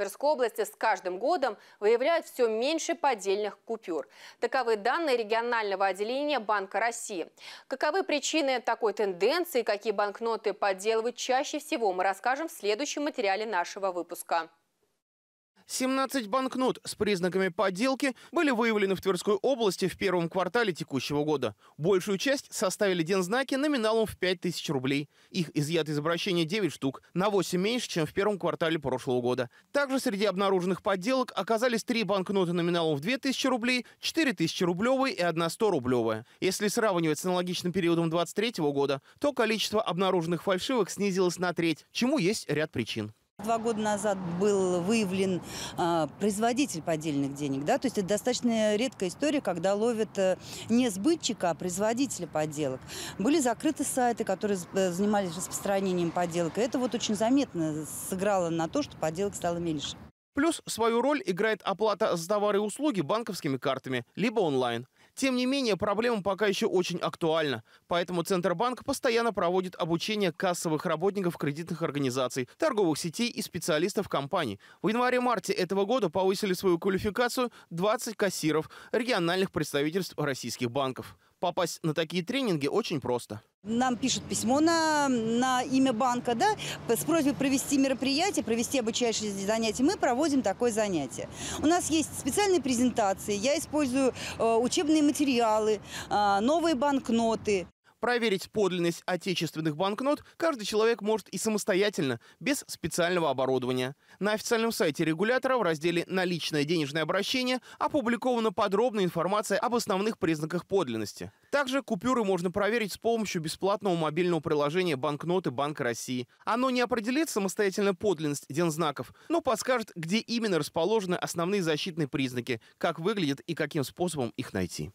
в Тверской области с каждым годом выявляют все меньше поддельных купюр. Таковы данные регионального отделения Банка России. Каковы причины такой тенденции, какие банкноты подделывают чаще всего, мы расскажем в следующем материале нашего выпуска. 17 банкнот с признаками подделки были выявлены в Тверской области в первом квартале текущего года. Большую часть составили дензнаки номиналом в 5000 рублей. Их изъято из обращения 9 штук, на 8 меньше, чем в первом квартале прошлого года. Также среди обнаруженных подделок оказались три банкноты номиналом в 2000 рублей, 4000 рублевые и одна 100 рублевая. Если сравнивать с аналогичным периодом 2023 года, то количество обнаруженных фальшивок снизилось на треть, чему есть ряд причин. Два года назад был выявлен э, производитель поддельных денег. Да? То есть это достаточно редкая история, когда ловят э, не сбытчика, а производителя подделок. Были закрыты сайты, которые э, занимались распространением подделок. И это вот очень заметно сыграло на то, что подделок стало меньше. Плюс свою роль играет оплата за товары и услуги банковскими картами, либо онлайн – тем не менее, проблема пока еще очень актуальна, поэтому Центробанк постоянно проводит обучение кассовых работников кредитных организаций, торговых сетей и специалистов компаний. В январе-марте этого года повысили свою квалификацию 20 кассиров региональных представительств российских банков попасть на такие тренинги очень просто. Нам пишут письмо на, на имя банка, да, с просьбой провести мероприятие, провести обучающие занятия. Мы проводим такое занятие. У нас есть специальные презентации, я использую э, учебные материалы, э, новые банкноты. Проверить подлинность отечественных банкнот каждый человек может и самостоятельно, без специального оборудования. На официальном сайте регулятора в разделе «Наличное денежное обращение» опубликована подробная информация об основных признаках подлинности. Также купюры можно проверить с помощью бесплатного мобильного приложения «Банкноты Банка России». Оно не определит самостоятельно подлинность дензнаков, но подскажет, где именно расположены основные защитные признаки, как выглядят и каким способом их найти.